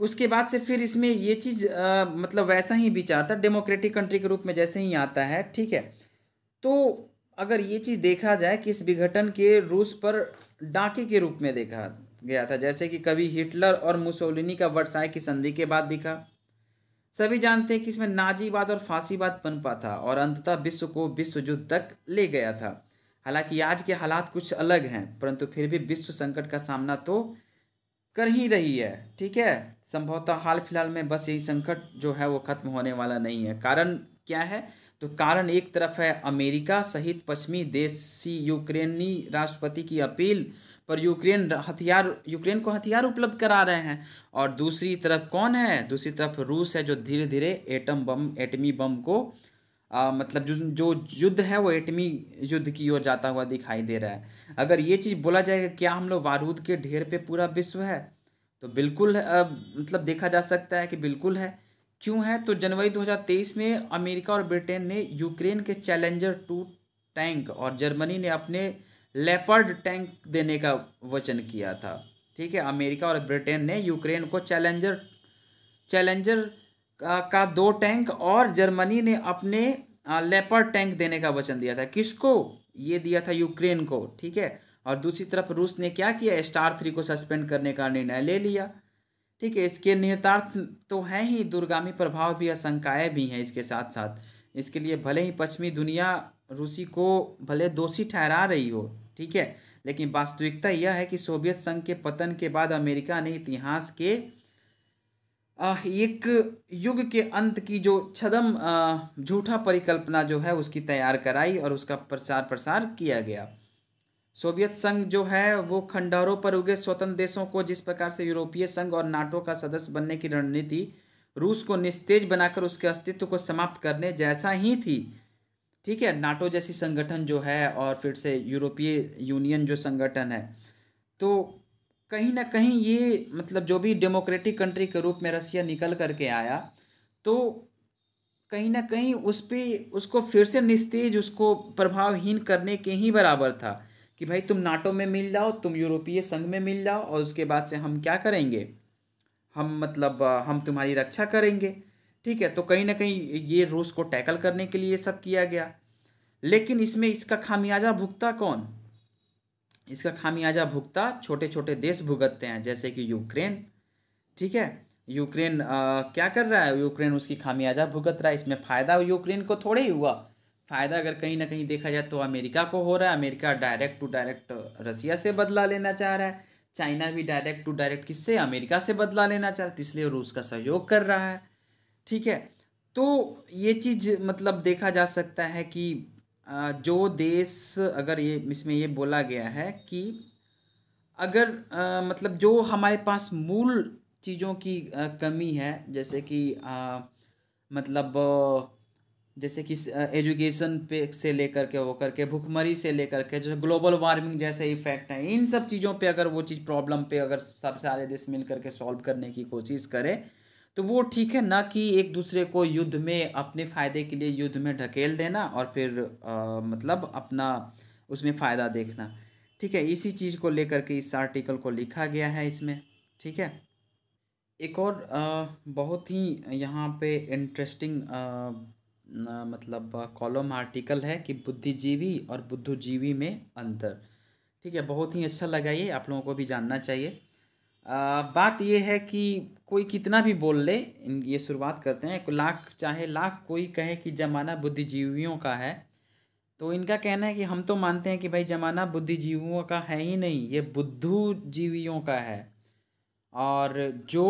उसके बाद से फिर इसमें ये चीज़ मतलब वैसा ही विचार था डेमोक्रेटिक कंट्री के रूप में जैसे ही आता है ठीक है तो अगर ये चीज़ देखा जाए कि इस विघटन के रूस पर डाके के रूप में देखा गया था जैसे कि कभी हिटलर और मुसोलिनी का वर्षाई की संधि के बाद दिखा सभी जानते हैं कि इसमें नाजीवाद और फांसीवाद पनपा था और अंततः विश्व को विश्व युद्ध तक ले गया था हालांकि आज के हालात कुछ अलग हैं परंतु फिर भी विश्व संकट का सामना तो कर ही रही है ठीक है संभवतः हाल फिलहाल में बस यही संकट जो है वो खत्म होने वाला नहीं है कारण क्या है तो कारण एक तरफ है अमेरिका सहित पश्चिमी देशी यूक्रेनी राष्ट्रपति की अपील पर यूक्रेन हथियार यूक्रेन को हथियार उपलब्ध करा रहे हैं और दूसरी तरफ कौन है दूसरी तरफ रूस है जो धीरे धीरे एटम बम एटमी बम को आ, मतलब जो जो युद्ध है वो एटमी युद्ध की ओर जाता हुआ दिखाई दे रहा है अगर ये चीज़ बोला जाएगा क्या हम लोग बारूद के ढेर पे पूरा विश्व है तो बिल्कुल अब मतलब देखा जा सकता है कि बिल्कुल है क्यों है तो जनवरी 2023 में अमेरिका और ब्रिटेन ने यूक्रेन के चैलेंजर टू टैंक और जर्मनी ने अपने लेपर्ड टैंक देने का वचन किया था ठीक है अमेरिका और ब्रिटेन ने यूक्रेन को चैलेंजर चैलेंजर का, का दो टैंक और जर्मनी ने अपने लेपर्ड टैंक देने का वचन दिया था किसको ये दिया था यूक्रेन को ठीक है और दूसरी तरफ रूस ने क्या किया स्टार थ्री को सस्पेंड करने का निर्णय ले लिया ठीक है इसके निहितार्थ तो हैं ही दूरगामी प्रभाव भी आशंकाएँ भी हैं इसके साथ साथ इसके लिए भले ही पश्चिमी दुनिया रूसी को भले दोषी ठहरा रही हो ठीक है लेकिन वास्तविकता यह है कि सोवियत संघ के पतन के बाद अमेरिका ने इतिहास के एक युग के अंत की जो छदम झूठा परिकल्पना जो है उसकी तैयार कराई और उसका प्रचार प्रसार किया गया सोवियत संघ जो है वो खंडारों पर उगे स्वतंत्र देशों को जिस प्रकार से यूरोपीय संघ और नाटो का सदस्य बनने की रणनीति रूस को निस्तेज बनाकर उसके अस्तित्व को समाप्त करने जैसा ही थी ठीक है नाटो जैसी संगठन जो है और फिर से यूरोपीय यूनियन जो संगठन है तो कहीं ना कहीं ये मतलब जो भी डेमोक्रेटिक कंट्री के रूप में रसिया निकल करके आया तो कहीं ना कहीं उस पर उसको फिर से निस्तेज उसको प्रभावहीन करने के ही बराबर था कि भाई तुम नाटो में मिल जाओ तुम यूरोपीय संघ में मिल जाओ और उसके बाद से हम क्या करेंगे हम मतलब हम तुम्हारी रक्षा करेंगे ठीक है तो कहीं ना कहीं ये रूस को टैकल करने के लिए सब किया गया लेकिन इसमें इसका खामियाजा भुगता कौन इसका खामियाजा भुगता छोटे छोटे देश भुगतते हैं जैसे कि यूक्रेन ठीक है यूक्रेन क्या कर रहा है यूक्रेन उसकी खामियाजा भुगत रहा है इसमें फ़ायदा यूक्रेन को थोड़े ही हुआ फ़ायदा अगर कहीं ना कहीं देखा जाए तो अमेरिका को हो रहा है America direct to direct Russia से बदला लेना चाह रहा है चाइना भी डायरेक्ट टू डायरेक्ट किससे अमेरिका से बदला लेना चाह रहा है इसलिए रूस का सहयोग कर रहा है ठीक है तो ये चीज़ मतलब देखा जा सकता है कि जो देश अगर ये इसमें ये बोला गया है कि अगर आ, मतलब जो हमारे पास मूल चीज़ों की आ, कमी है जैसे कि आ, मतलब जैसे कि एजुकेशन पे से लेकर के वो करके भुखमरी से लेकर के जैसे ग्लोबल वार्मिंग जैसे इफेक्ट हैं इन सब चीज़ों पे अगर वो चीज़ प्रॉब्लम पे अगर सब सारे देश मिल करके सॉल्व करने की कोशिश करें तो वो ठीक है ना कि एक दूसरे को युद्ध में अपने फ़ायदे के लिए युद्ध में ढकेल देना और फिर आ, मतलब अपना उसमें फ़ायदा देखना ठीक है इसी चीज़ को लेकर के इस आर्टिकल को लिखा गया है इसमें ठीक है एक और आ, बहुत ही यहाँ पे इंटरेस्टिंग मतलब कॉलम आर्टिकल है कि बुद्धिजीवी और बुद्धिजीवी में अंतर ठीक है बहुत ही अच्छा लगा ये आप लोगों को भी जानना चाहिए आ, बात ये है कि कोई कितना भी बोल ले ये शुरुआत करते हैं लाख चाहे लाख कोई कहे कि जमाना बुद्धिजीवियों का है तो इनका कहना है कि हम तो मानते हैं कि भाई जमाना बुद्धिजीवियों का है ही नहीं ये जीवियों का है और जो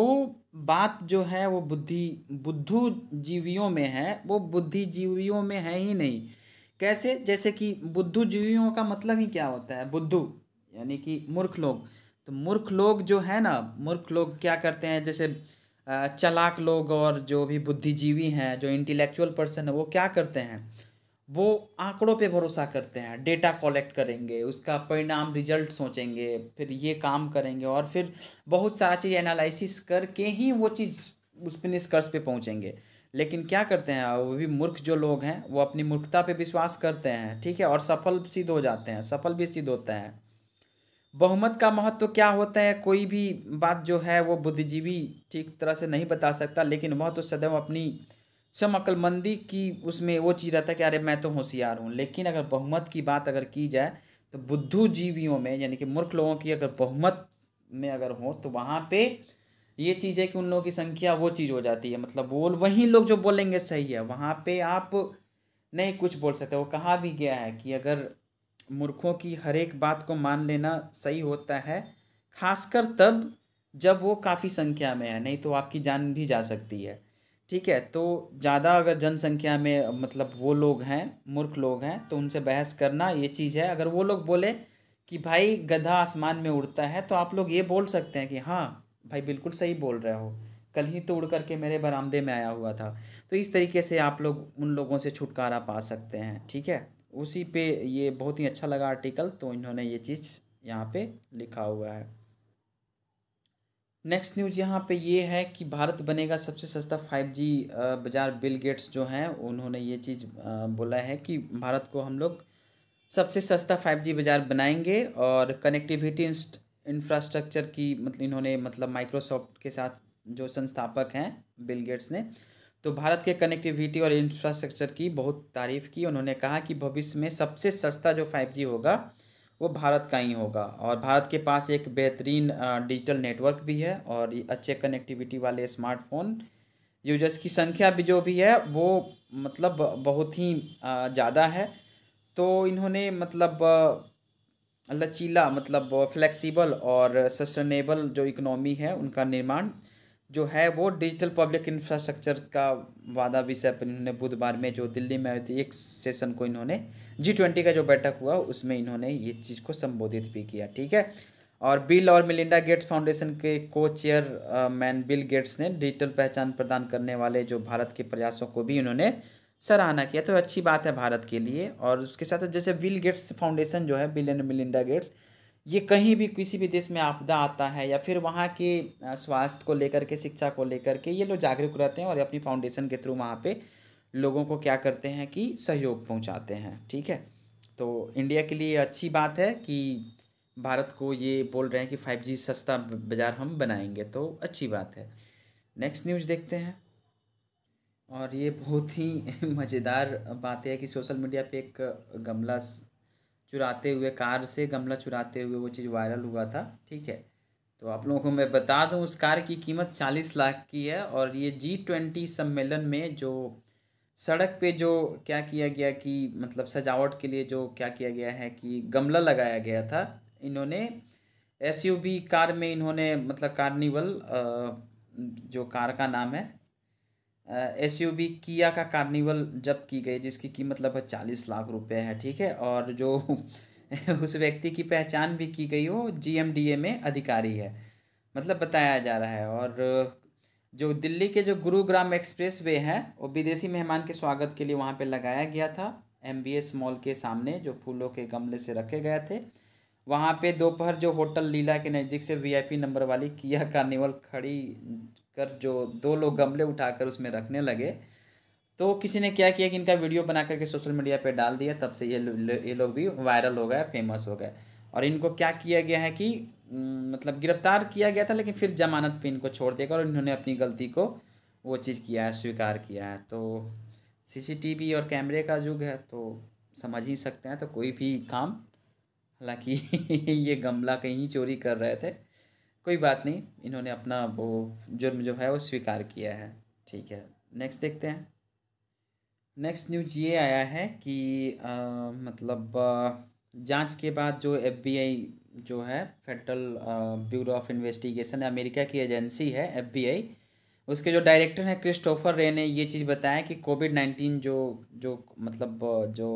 बात जो है वो बुद्धि बुद्धिजीवियों में है वो बुद्धिजीवियों में है ही नहीं कैसे जैसे कि बुद्धिजीवियों का मतलब ही क्या होता है बुद्धू यानी कि मूर्ख लोग तो मूर्ख लोग जो है ना मूर्ख लोग क्या करते हैं जैसे चलाक लोग और जो भी बुद्धिजीवी हैं जो इंटेलेक्चुअल पर्सन है वो क्या करते हैं वो आंकड़ों पे भरोसा करते हैं डेटा कलेक्ट करेंगे उसका परिणाम रिजल्ट सोचेंगे फिर ये काम करेंगे और फिर बहुत सारा चीज़ एनालिसिस करके ही वो चीज़ उस पर निष्कर्ष पे पहुँचेंगे लेकिन क्या करते हैं वो भी मूर्ख जो लोग हैं वो अपनी मूर्खता पे विश्वास करते हैं ठीक है और सफल सिद्ध हो जाते हैं सफल भी सिद्ध होता है बहुमत का महत्व तो क्या होता है कोई भी बात जो है वो बुद्धिजीवी ठीक तरह से नहीं बता सकता लेकिन वह तो सदैव अपनी सब अक्लमंदी की उसमें वो चीज़ रहता है कि अरे मैं तो होशियार हूँ लेकिन अगर बहुमत की बात अगर की जाए तो जीवियों में यानी कि मूर्ख लोगों की अगर बहुमत में अगर हो तो वहाँ पे ये चीज़ है कि उन लोगों की संख्या वो चीज़ हो जाती है मतलब बोल वही लोग जो बोलेंगे सही है वहाँ पे आप नहीं कुछ बोल सकते वो कहा भी गया है कि अगर मूर्खों की हर एक बात को मान लेना सही होता है खासकर तब जब वो काफ़ी संख्या में है नहीं तो आपकी जान भी जा सकती है ठीक है तो ज़्यादा अगर जनसंख्या में मतलब वो लोग हैं मूर्ख लोग हैं तो उनसे बहस करना ये चीज़ है अगर वो लोग बोले कि भाई गधा आसमान में उड़ता है तो आप लोग ये बोल सकते हैं कि हाँ भाई बिल्कुल सही बोल रहे हो कल ही तो उड़ करके मेरे बरामदे में आया हुआ था तो इस तरीके से आप लोग उन लोगों से छुटकारा पा सकते हैं ठीक है उसी पे ये बहुत ही अच्छा लगा आर्टिकल तो इन्होंने ये चीज़ यहाँ पे लिखा हुआ है नेक्स्ट न्यूज़ यहाँ पे ये है कि भारत बनेगा सबसे सस्ता फाइव जी बाज़ार बिल गेट्स जो हैं उन्होंने ये चीज़ बोला है कि भारत को हम लोग सबसे सस्ता फाइव जी बाज़ार बनाएंगे और कनेक्टिविटी इंफ्रास्ट्रक्चर की मतलब इन्होंने मतलब माइक्रोसॉफ्ट के साथ जो संस्थापक हैं बिल गेट्स ने तो भारत के कनेक्टिविटी और इंफ्रास्ट्रक्चर की बहुत तारीफ़ की उन्होंने कहा कि भविष्य में सबसे सस्ता जो फाइव होगा वो भारत का ही होगा और भारत के पास एक बेहतरीन डिजिटल नेटवर्क भी है और अच्छे कनेक्टिविटी वाले स्मार्टफोन यूजर्स की संख्या भी जो भी है वो मतलब बहुत ही ज़्यादा है तो इन्होंने मतलब लचीला मतलब फ्लेक्सिबल और सस्टेनेबल जो इकोनॉमी है उनका निर्माण जो है वो डिजिटल पब्लिक इंफ्रास्ट्रक्चर का वादा विषय पर इन्होंने बुधवार में जो दिल्ली में आई थी एक सेशन को इन्होंने जी ट्वेंटी का जो बैठक हुआ उसमें इन्होंने ये चीज़ को संबोधित भी किया ठीक है और बिल और मिलिंडा गेट्स फाउंडेशन के को चेयर मैन बिल गेट्स ने डिजिटल पहचान प्रदान करने वाले जो भारत के प्रयासों को भी इन्होंने सराहना किया तो अच्छी बात है भारत के लिए और उसके साथ जैसे बिल गेट्स फाउंडेशन जो है बिल एंड मिलिंडा गेट्स ये कहीं भी किसी भी देश में आपदा आता है या फिर वहाँ के स्वास्थ्य को लेकर के शिक्षा को लेकर के ये लोग जागरूक रहते हैं और अपनी फाउंडेशन के थ्रू वहाँ पे लोगों को क्या करते हैं कि सहयोग पहुँचाते हैं ठीक है तो इंडिया के लिए अच्छी बात है कि भारत को ये बोल रहे हैं कि फाइव जी सस्ता बाज़ार हम बनाएंगे तो अच्छी बात है नेक्स्ट न्यूज़ देखते हैं और ये बहुत ही मज़ेदार बात है कि सोशल मीडिया पे एक गमला चुराते हुए कार से गमला चुराते हुए वो चीज़ वायरल हुआ था ठीक है तो आप लोगों को मैं बता दूं उस कार की कीमत चालीस लाख की है और ये जी ट्वेंटी सम्मेलन में जो सड़क पे जो क्या किया गया कि मतलब सजावट के लिए जो क्या किया गया है कि गमला लगाया गया था इन्होंने एसयूवी कार में इन्होंने मतलब कार्निवल जो कार का नाम है एस यू बी किया का कार्निवल जब की गई जिसकी कीमत लगभग चालीस लाख रुपए है ठीक है और जो उस व्यक्ति की पहचान भी की गई वो जी में अधिकारी है मतलब बताया जा रहा है और जो दिल्ली के जो गुरुग्राम एक्सप्रेस वे है वो विदेशी मेहमान के स्वागत के लिए वहाँ पे लगाया गया था एम बी एस मॉल के सामने जो फूलों के गमले से रखे गए थे वहाँ पे दोपहर जो होटल लीला के नज़दीक से वीआईपी नंबर वाली किया कार्निवल खड़ी कर जो दो लोग गमले उठाकर उसमें रखने लगे तो किसी ने क्या किया कि इनका वीडियो बना करके सोशल मीडिया पर डाल दिया तब से ये ये लोग भी वायरल हो गए फेमस हो गए और इनको क्या किया गया है कि मतलब गिरफ्तार किया गया था लेकिन फिर जमानत पे इनको छोड़ देगा और इन्होंने अपनी गलती को वो चीज़ किया है स्वीकार किया है तो सीसीटीवी और कैमरे का युग है तो समझ ही सकते हैं तो कोई भी काम हालांकि ये गमला कहीं चोरी कर रहे थे कोई बात नहीं इन्होंने अपना वो जुर्म जो है वो स्वीकार किया है ठीक है नेक्स्ट देखते हैं नेक्स्ट न्यूज ये आया है कि आ, मतलब जांच के बाद जो एफबीआई जो है Federal Bureau of Investigation America की एजेंसी है एफबीआई उसके जो डायरेक्टर हैं क्रिस्टोफर रे ने ये चीज़ बताया कि कोविड नाइन्टीन जो जो मतलब जो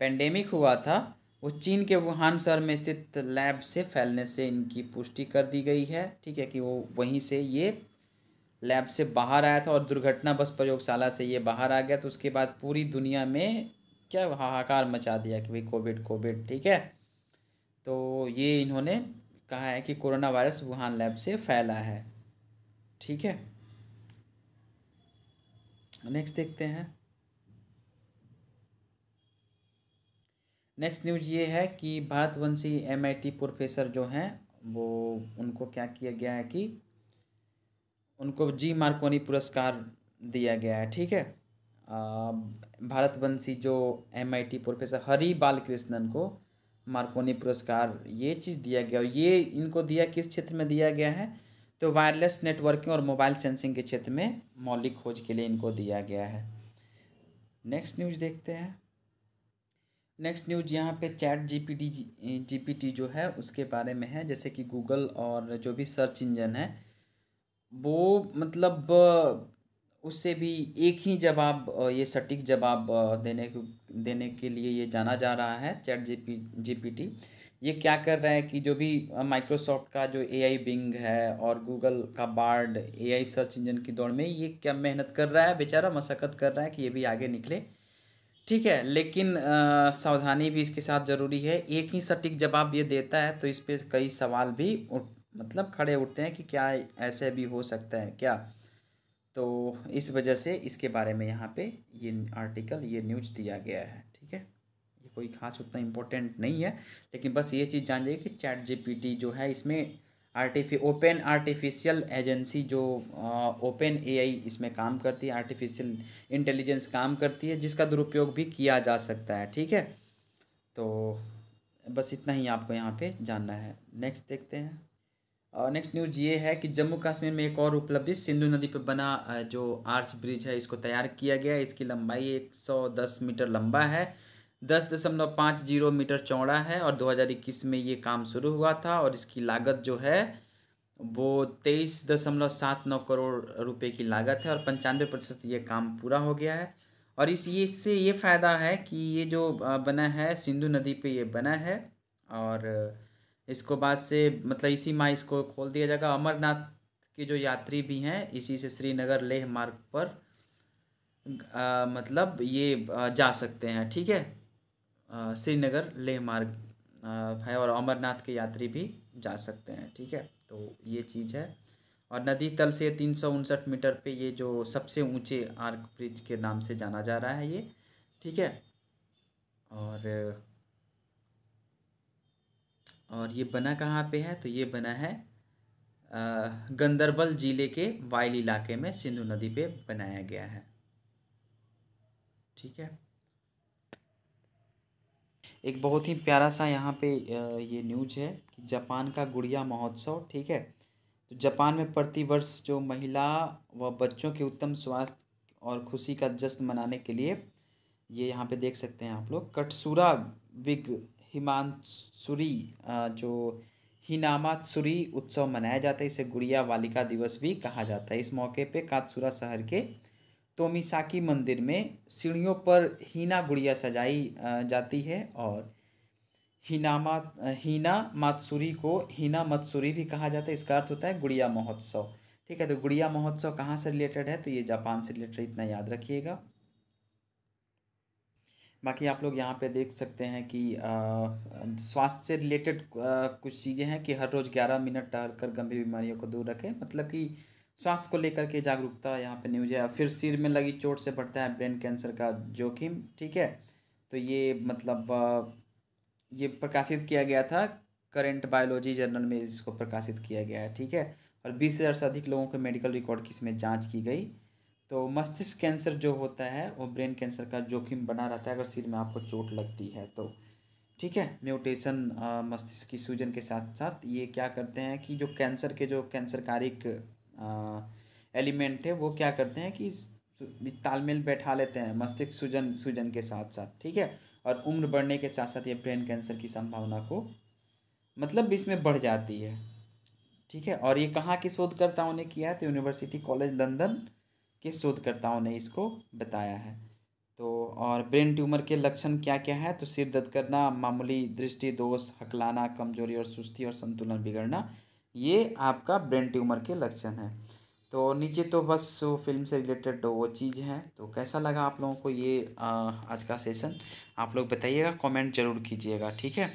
पेंडेमिक हुआ था वो चीन के वुहान शहर में स्थित लैब से फैलने से इनकी पुष्टि कर दी गई है ठीक है कि वो वहीं से ये लैब से बाहर आया था और दुर्घटना बस प्रयोगशाला से ये बाहर आ गया तो उसके बाद पूरी दुनिया में क्या हाहाकार मचा दिया कि भाई कोविड कोविड ठीक है तो ये इन्होंने कहा है कि कोरोना वायरस वुहान लैब से फैला है ठीक है नेक्स्ट देखते हैं नेक्स्ट न्यूज ये है कि भारतवंशी एमआईटी प्रोफेसर जो हैं वो उनको क्या किया गया है कि उनको जी मार्कोनी पुरस्कार दिया गया है ठीक है भारतवंशी जो एमआईटी प्रोफेसर हरि बालकृष्णन को मार्कोनी पुरस्कार ये चीज़ दिया गया और ये इनको दिया किस क्षेत्र में दिया गया है तो वायरलेस नेटवर्किंग और मोबाइल सेंसिंग के क्षेत्र में मौलिक खोज के लिए इनको दिया गया है नेक्स्ट न्यूज देखते हैं नेक्स्ट न्यूज यहाँ पे चैट जीपीटी जीपीटी जो है उसके बारे में है जैसे कि गूगल और जो भी सर्च इंजन है वो मतलब उससे भी एक ही जवाब ये सटीक जवाब देने को देने के लिए ये जाना जा रहा है चैट जीपी जीपीटी ये क्या कर रहा है कि जो भी माइक्रोसॉफ्ट का जो एआई बिंग है और गूगल का बार्ड एआई सर्च इंजन की दौड़ में ये क्या मेहनत कर रहा है बेचारा मशक्क़त कर रहा है कि ये भी आगे निकले ठीक है लेकिन आ, सावधानी भी इसके साथ ज़रूरी है एक ही सटीक जवाब ये देता है तो इस पर कई सवाल भी उठ मतलब खड़े उठते हैं कि क्या ऐसे भी हो सकता है क्या तो इस वजह से इसके बारे में यहाँ पे ये आर्टिकल ये न्यूज़ दिया गया है ठीक है ये कोई खास उतना इम्पोर्टेंट नहीं है लेकिन बस ये चीज़ जान जाइए कि चैट जीपीटी जो है इसमें आर्टिफि ओपन आर्टिफिशियल एजेंसी जो ओपन एआई इसमें काम करती है आर्टिफिशियल इंटेलिजेंस काम करती है जिसका दुरुपयोग भी किया जा सकता है ठीक है तो बस इतना ही आपको यहाँ पे जानना है नेक्स्ट देखते हैं नेक्स्ट न्यूज ये है कि जम्मू कश्मीर में एक और उपलब्धि सिंधु नदी पर बना जो आर्च ब्रिज है इसको तैयार किया गया है इसकी लंबाई एक सौ दस मीटर लंबा है दस दशमलव पाँच जीरो मीटर चौड़ा है और दो हज़ार इक्कीस में ये काम शुरू हुआ था और इसकी लागत जो है वो तेईस दशमलव सात नौ करोड़ रुपए की लागत है और पंचानवे प्रतिशत ये काम पूरा हो गया है और इस ये इससे ये फ़ायदा है कि ये जो बना है सिंधु नदी पे ये बना है और इसको बाद से मतलब इसी माह इसको खोल दिया जाएगा अमरनाथ के जो यात्री भी हैं इसी से श्रीनगर लेह मार्ग पर आ, मतलब ये जा सकते हैं ठीक है श्रीनगर लेह मार्ग है और अमरनाथ के यात्री भी जा सकते हैं ठीक है तो ये चीज़ है और नदी तल से तीन सौ उनसठ मीटर पे ये जो सबसे ऊंचे आर्क ब्रिज के नाम से जाना जा रहा है ये ठीक है और और ये बना कहाँ पे है तो ये बना है गंदरबल ज़िले के वाइल इलाके में सिंधु नदी पे बनाया गया है ठीक है एक बहुत ही प्यारा सा यहाँ पे ये न्यूज है कि जापान का गुड़िया महोत्सव ठीक है तो जापान में प्रतिवर्ष जो महिला व बच्चों के उत्तम स्वास्थ्य और खुशी का जश्न मनाने के लिए ये यहाँ पे देख सकते हैं आप लोग कटसूरा विग हिमांसुरी जो हिनामात्सुरी उत्सव मनाया जाता है इसे गुड़िया बालिका दिवस भी कहा जाता है इस मौके पे कातसुरा शहर के तोमिसाकी मंदिर में सीढ़ियों पर हीना गुड़िया सजाई जाती है और हीनामा हीना मातसुरी को हीना मत्सुरी भी कहा जाता है इसका अर्थ होता है गुड़िया महोत्सव ठीक है तो गुड़िया महोत्सव कहाँ से रिलेटेड है तो ये जापान से रिलेटेड इतना याद रखिएगा बाकी आप लोग यहाँ पे देख सकते हैं कि स्वास्थ्य से रिलेटेड कुछ चीज़ें हैं कि हर रोज़ ग्यारह मिनट टहर कर गंभीर बीमारियों को दूर रखें मतलब कि स्वास्थ्य को लेकर के जागरूकता यहाँ पे न्यूज है फिर सिर में लगी चोट से बढ़ता है ब्रेन कैंसर का जोखिम ठीक है तो ये मतलब ये प्रकाशित किया गया था करेंट बायोलॉजी जर्नल में इसको प्रकाशित किया गया है ठीक है और बीस हज़ार से अधिक लोगों के मेडिकल रिकॉर्ड की इसमें जाँच की गई तो मस्तिष्क कैंसर जो होता है वो ब्रेन कैंसर का जोखिम बना रहता है अगर सिर में आपको चोट लगती है तो ठीक है म्यूटेशन मस्तिष्क की सूजन के साथ साथ ये क्या करते हैं कि जो कैंसर के जो कैंसरकारिक एलिमेंट है वो क्या करते हैं कि तालमेल बैठा लेते हैं मस्तिष्क सूजन सूजन के साथ साथ ठीक है और उम्र बढ़ने के साथ साथ ये ब्रेन कैंसर की संभावना को मतलब इसमें बढ़ जाती है ठीक है और ये कहाँ के शोधकर्ताओं ने किया है तो यूनिवर्सिटी कॉलेज लंदन के शोधकर्ताओं ने इसको बताया है तो और ब्रेन ट्यूमर के लक्षण क्या क्या है तो सिर दर्द करना मामूली दृष्टि दोष हकलाना कमजोरी और सुस्ती और संतुलन बिगड़ना ये आपका ब्रेन ट्यूमर के लक्षण है तो नीचे तो बस वो फिल्म से रिलेटेड वो चीज़ है तो कैसा लगा आप लोगों को ये आज का सेशन आप लोग बताइएगा कमेंट जरूर कीजिएगा ठीक है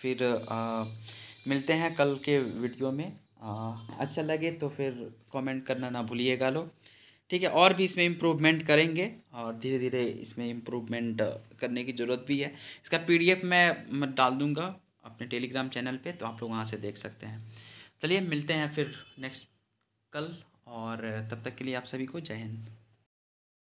फिर आ, मिलते हैं कल के वीडियो में आ, अच्छा लगे तो फिर कमेंट करना ना भूलिएगा लोग ठीक है और भी इसमें इम्प्रूवमेंट करेंगे और धीरे धीरे इसमें इम्प्रूवमेंट करने की ज़रूरत भी है इसका पी मैं डाल दूँगा अपने टेलीग्राम चैनल पे तो आप लोग वहाँ से देख सकते हैं चलिए मिलते हैं फिर नेक्स्ट कल और तब तक के लिए आप सभी को जय हिंद